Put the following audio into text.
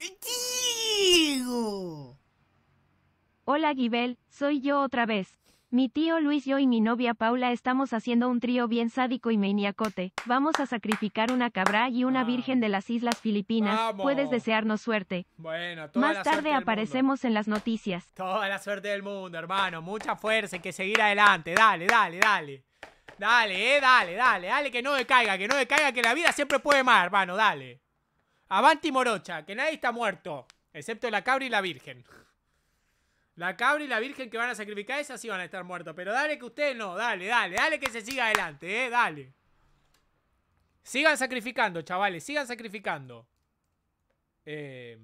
¡Diego! Hola Gibel, soy yo otra vez. Mi tío Luis, yo y mi novia Paula estamos haciendo un trío bien sádico y maniacote. Vamos a sacrificar una cabra y una virgen de las Islas Filipinas. Puedes desearnos suerte. Bueno, toda Más tarde aparecemos en las noticias. Toda la suerte del mundo, hermano. Mucha fuerza, y que seguir adelante. Dale, dale, dale. Dale, eh, dale, dale, dale, que no decaiga, que no decaiga, que la vida siempre puede más, hermano, dale. Avanti Morocha, que nadie está muerto, excepto la cabra y la virgen. La cabra y la virgen que van a sacrificar, esas sí van a estar muertos. Pero dale que ustedes no, dale, dale, dale que se siga adelante, eh, dale. Sigan sacrificando, chavales, sigan sacrificando. Eh...